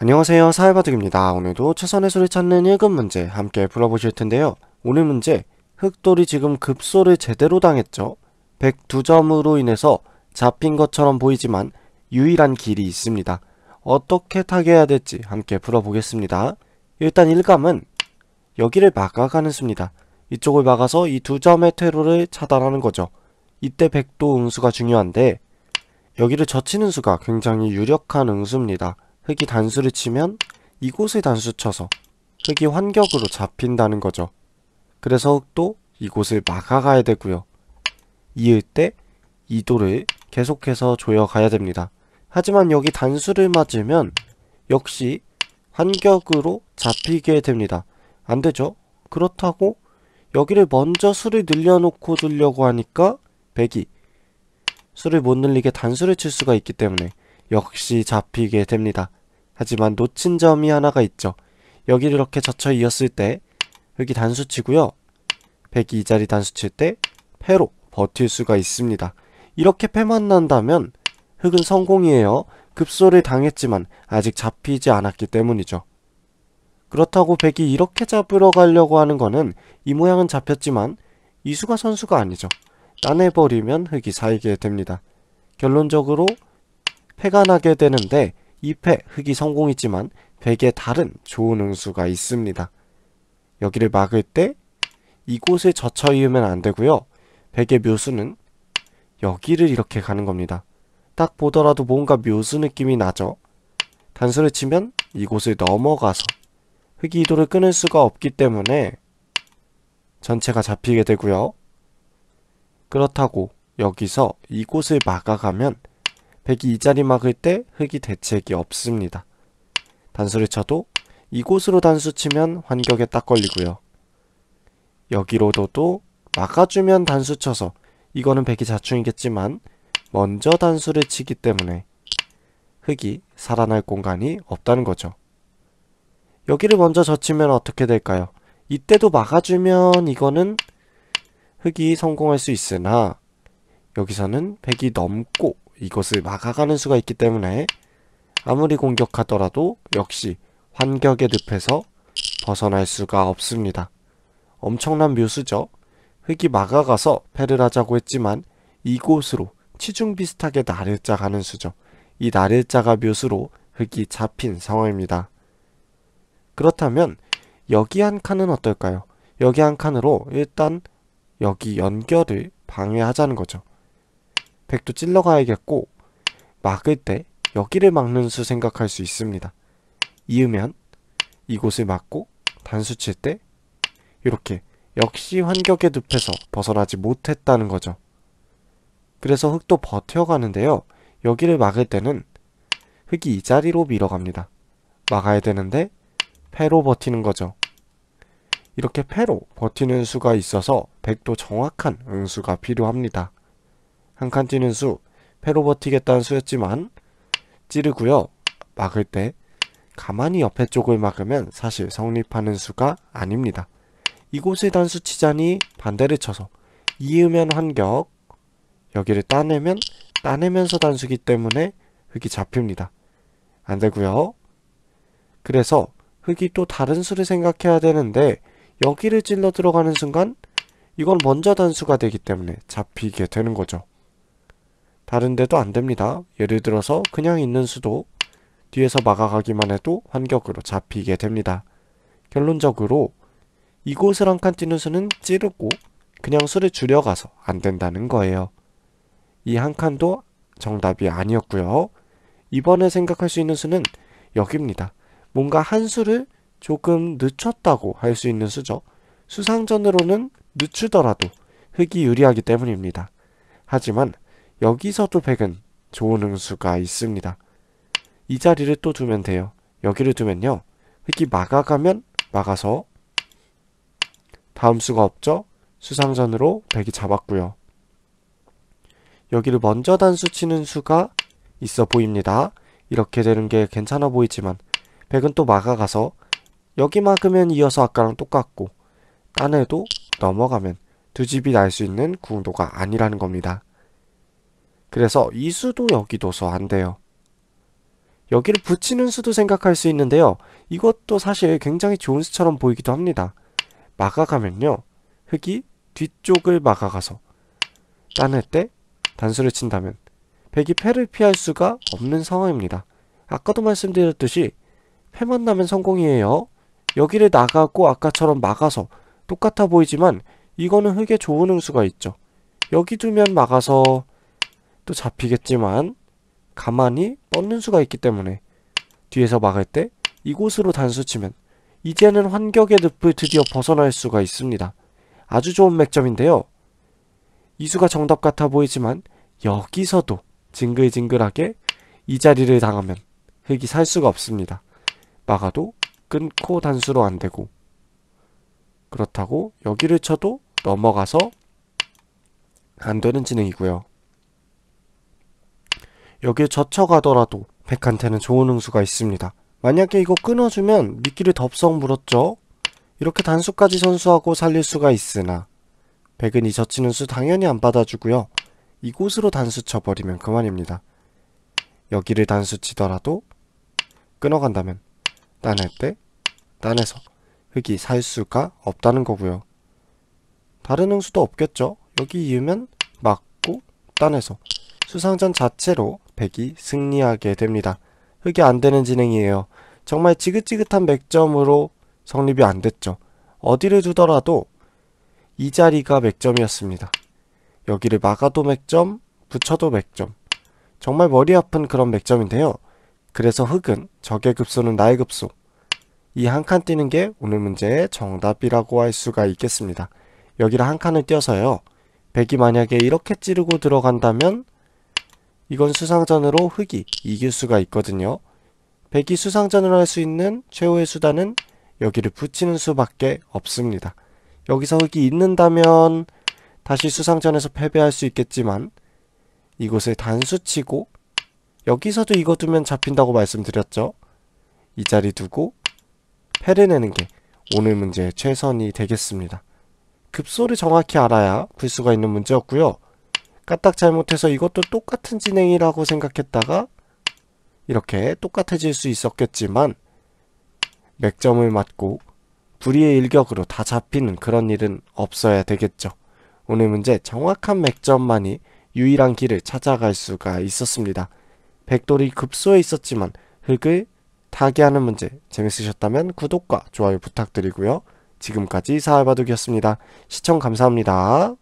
안녕하세요 사회바둑입니다. 오늘도 최선의 수를 찾는 1급 문제 함께 풀어보실 텐데요. 오늘 문제 흑돌이 지금 급소를 제대로 당했죠. 102점으로 인해서 잡힌 것처럼 보이지만 유일한 길이 있습니다. 어떻게 타개해야 될지 함께 풀어보겠습니다. 일단 1감은 여기를 막아가는 수입니다. 이쪽을 막아서 이 두 점의 퇴로를 차단하는 거죠. 이때 백도 응수가 중요한데 여기를 젖히는 수가 굉장히 유력한 응수입니다. 흙이 단수를 치면 이곳을 단수 쳐서 흙이 환격으로 잡힌다는 거죠. 그래서 흙도 이곳을 막아가야 되고요. 이을 때 이도를 계속해서 조여가야 됩니다. 하지만 여기 단수를 맞으면 역시 환격으로 잡히게 됩니다. 안되죠? 그렇다고 여기를 먼저 수를 늘려놓고 두려고 하니까 배기 수를 못 늘리게 단수를 칠 수가 있기 때문에 역시 잡히게 됩니다. 하지만 놓친 점이 하나가 있죠. 여기를 이렇게 젖혀 이었을 때 여기 단수 치고요. 102 자리 단수 칠때 패로 버틸 수가 있습니다. 이렇게 패만 난다면 흑은 성공이에요. 급소를 당했지만 아직 잡히지 않았기 때문이죠. 그렇다고 백이 이렇게 잡으러 가려고 하는 거는 이 모양은 잡혔지만 이수가 선수가 아니죠. 따내버리면 흑이 살게 됩니다. 결론적으로 패가 나게 되는데 2패 흑이 성공했지만 100의 다른 좋은 응수가 있습니다. 여기를 막을 때 이곳에 젖혀 이으면 안 되고요. 100의 묘수는 여기를 이렇게 가는 겁니다. 딱 보더라도 뭔가 묘수 느낌이 나죠. 단수를 치면 이곳을 넘어가서 흑이 이도를 끊을 수가 없기 때문에 전체가 잡히게 되고요. 그렇다고 여기서 이곳을 막아가면 백이 이 자리 막을 때 흙이 대책이 없습니다. 단수를 쳐도 이곳으로 단수 치면 환격에 딱 걸리고요. 여기로도 막아주면 단수 쳐서 이거는 백이 자충이겠지만 먼저 단수를 치기 때문에 흙이 살아날 공간이 없다는 거죠. 여기를 먼저 젖히면 어떻게 될까요? 이때도 막아주면 이거는 흙이 성공할 수 있으나 여기서는 백이 넘고 이것을 막아가는 수가 있기 때문에 아무리 공격하더라도 역시 환격의 늪에서 벗어날 수가 없습니다. 엄청난 묘수죠. 흙이 막아가서 패를 하자고 했지만 이곳으로 치중 비슷하게 나를자 가는 수죠. 이 나를자가 묘수로 흙이 잡힌 상황입니다. 그렇다면 여기 한 칸은 어떨까요? 여기 한 칸으로 일단 여기 연결을 방해하자는 거죠. 백도 찔러 가야겠고 막을 때 여기를 막는 수 생각할 수 있습니다. 이으면 이곳을 막고 단수 칠 때 이렇게 역시 환격의 눕혀서 벗어나지 못했다는 거죠. 그래서 흙도 버텨가는데요. 여기를 막을 때는 흙이 이 자리로 밀어갑니다. 막아야 되는데 패로 버티는 거죠. 이렇게 패로 버티는 수가 있어서 백도 정확한 응수가 필요합니다. 한칸 뛰는 수 패로 버티겠다는 수였지만 찌르고요. 막을 때 가만히 옆에 쪽을 막으면 사실 성립하는 수가 아닙니다. 이곳의 단수 치자니 반대를 쳐서 이으면 환격 여기를 따내면 따내면서 단수기 때문에 흙이 잡힙니다. 안되고요. 그래서 흙이 또 다른 수를 생각해야 되는데 여기를 찔러 들어가는 순간 이건 먼저 단수가 되기 때문에 잡히게 되는 거죠. 다른데도 안됩니다. 예를 들어서 그냥 있는 수도 뒤에서 막아가기만 해도 환격으로 잡히게 됩니다. 결론적으로 이곳을 한 칸 찌는 수는 찌르고 그냥 수를 줄여가서 안된다는 거예요. 이 한 칸도 정답이 아니었고요. 이번에 생각할 수 있는 수는 여기입니다. 뭔가 한 수를 조금 늦췄다고 할 수 있는 수죠. 수상전으로는 늦추더라도 흙이 유리하기 때문입니다. 하지만 여기서도 100은 좋은 응수가 있습니다. 이 자리를 또 두면 돼요. 여기를 두면요. 획이 막아가면 막아서 다음 수가 없죠? 수상전으로 100이 잡았고요. 여기를 먼저 단수 치는 수가 있어 보입니다. 이렇게 되는 게 괜찮아 보이지만 100은 또 막아가서 여기 막으면 이어서 아까랑 똑같고 딴에도 넘어가면 두 집이 날 수 있는 구도가 아니라는 겁니다. 그래서 이 수도 여기둬서 안 돼요. 여기를 붙이는 수도 생각할 수 있는데요. 이것도 사실 굉장히 좋은 수처럼 보이기도 합니다. 막아가면요. 흙이 뒤쪽을 막아가서 따낼 때 단수를 친다면 백이 패를 피할 수가 없는 상황입니다. 아까도 말씀드렸듯이 패만 나면 성공이에요. 여기를 나가고 아까처럼 막아서 똑같아 보이지만 이거는 흙에 좋은 응수가 있죠. 여기 두면 막아서 또 잡히겠지만 가만히 뻗는 수가 있기 때문에 뒤에서 막을 때 이곳으로 단수 치면 이제는 환격의 늪을 드디어 벗어날 수가 있습니다. 아주 좋은 맥점인데요. 이수가 정답 같아 보이지만 여기서도 징글징글하게 이 자리를 당하면 흙이 살 수가 없습니다. 막아도 끊고 단수로 안되고 그렇다고 여기를 쳐도 넘어가서 안되는 진행이고요. 여기에 젖혀가더라도 백한테는 좋은 응수가 있습니다. 만약에 이거 끊어주면 미끼를 덥석 물었죠? 이렇게 단수까지 선수하고 살릴 수가 있으나 백은 이 젖히는 수 당연히 안 받아주고요. 이곳으로 단수 쳐버리면 그만입니다. 여기를 단수 치더라도 끊어간다면 따낼 때 따내서 흙이 살 수가 없다는 거고요. 다른 응수도 없겠죠? 여기 이으면 막고 따내서 수상전 자체로 백이 승리하게 됩니다. 흑이 안 되는 진행이에요. 정말 지긋지긋한 맥점으로 성립이 안 됐죠. 어디를 두더라도 이 자리가 맥점이었습니다. 여기를 막아도 맥점, 붙여도 맥점. 정말 머리 아픈 그런 맥점인데요. 그래서 흑은 적의 급소는 나의 급소. 이 한 칸 뛰는 게 오늘 문제의 정답이라고 할 수가 있겠습니다. 여기를 한 칸을 띄어서요 백이 만약에 이렇게 찌르고 들어간다면 이건 수상전으로 흑이 이길 수가 있거든요. 백이 수상전을 할 수 있는 최후의 수단은 여기를 붙이는 수밖에 없습니다. 여기서 흑이 있는다면 다시 수상전에서 패배할 수 있겠지만 이곳을 단수치고 여기서도 이거 두면 잡힌다고 말씀드렸죠. 이 자리 두고 패를 내는 게 오늘 문제의 최선이 되겠습니다. 급소를 정확히 알아야 풀 수가 있는 문제였고요. 까딱 잘못해서 이것도 똑같은 진행이라고 생각했다가 이렇게 똑같아질 수 있었겠지만 맥점을 맞고 불의의 일격으로 다 잡히는 그런 일은 없어야 되겠죠. 오늘 문제 정확한 맥점만이 유일한 길을 찾아갈 수가 있었습니다. 백돌이 급소에 있었지만 흙을 타게 하는 문제 재밌으셨다면 구독과 좋아요 부탁드리고요. 지금까지 사활바둑이었습니다. 시청 감사합니다.